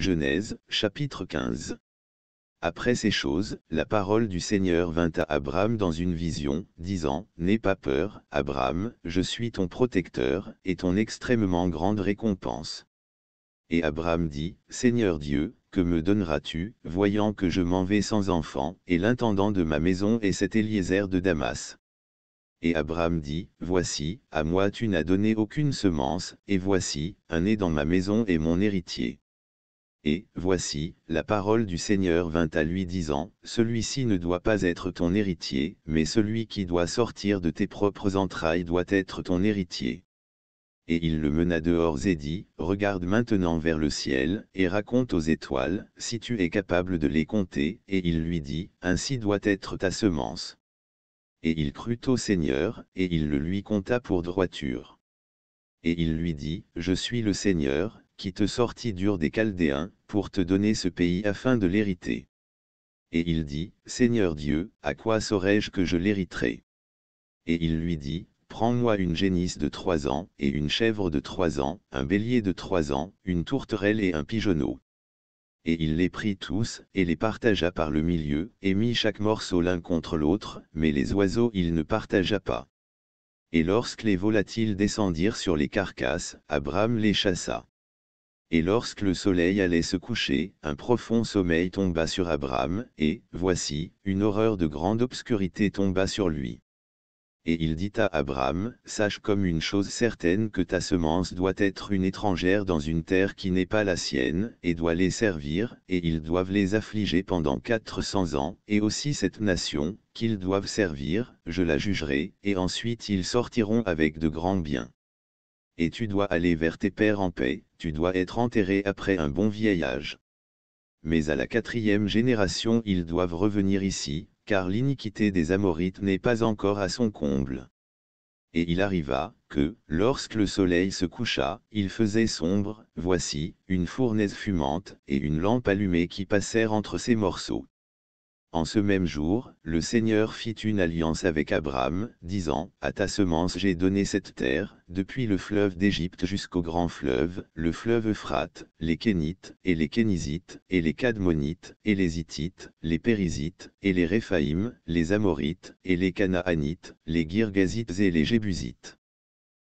Genèse, chapitre 15. Après ces choses, la parole du Seigneur vint à Abraham dans une vision, disant, N'aie pas peur, Abraham, je suis ton protecteur, et ton extrêmement grande récompense. Et Abraham dit, Seigneur Dieu, que me donneras-tu, voyant que je m'en vais sans enfant, et l'intendant de ma maison est cet Eliezer de Damas. Et Abraham dit, Voici, à moi tu n'as donné aucune semence, et voici, un est dans ma maison et mon héritier. Et, voici, la parole du Seigneur vint à lui disant, Celui-ci ne doit pas être ton héritier, mais celui qui doit sortir de tes propres entrailles doit être ton héritier. Et il le mena dehors et dit, Regarde maintenant vers le ciel, et raconte aux étoiles, si tu es capable de les compter, et il lui dit, Ainsi doit être ta semence. Et il crut au Seigneur, et il le lui compta pour droiture. Et il lui dit, Je suis le Seigneur, qui te sortit dur des Chaldéens, pour te donner ce pays afin de l'hériter. Et il dit, Seigneur Dieu, à quoi saurais-je que je l'hériterai Et il lui dit, Prends-moi une génisse de trois ans, et une chèvre de trois ans, un bélier de trois ans, une tourterelle et un pigeonneau. Et il les prit tous, et les partagea par le milieu, et mit chaque morceau l'un contre l'autre, mais les oiseaux il ne partagea pas. Et lorsque les volatiles descendirent sur les carcasses, Abraham les chassa. Et lorsque le soleil allait se coucher, un profond sommeil tomba sur Abraham, et, voici, une horreur de grande obscurité tomba sur lui. Et il dit à Abraham, Sache comme une chose certaine que ta semence doit être une étrangère dans une terre qui n'est pas la sienne, et doit les servir, et ils doivent les affliger pendant quatre cents ans, et aussi cette nation, qu'ils doivent servir, je la jugerai, et ensuite ils sortiront avec de grands biens et tu dois aller vers tes pères en paix, tu dois être enterré après un bon vieil âge. Mais à la quatrième génération ils doivent revenir ici, car l'iniquité des Amorites n'est pas encore à son comble. Et il arriva, que, lorsque le soleil se coucha, il faisait sombre, voici, une fournaise fumante, et une lampe allumée qui passèrent entre ses morceaux. En ce même jour, le Seigneur fit une alliance avec Abraham, disant, À ta semence j'ai donné cette terre, depuis le fleuve d'Égypte jusqu'au grand fleuve, le fleuve Euphrate, les Kénites, et les Kénisites, et les Cadmonites, et les Hittites, les Périsites, et les Réphaïm, les Amorites, et les Canaanites, les Girgazites et les Jébusites.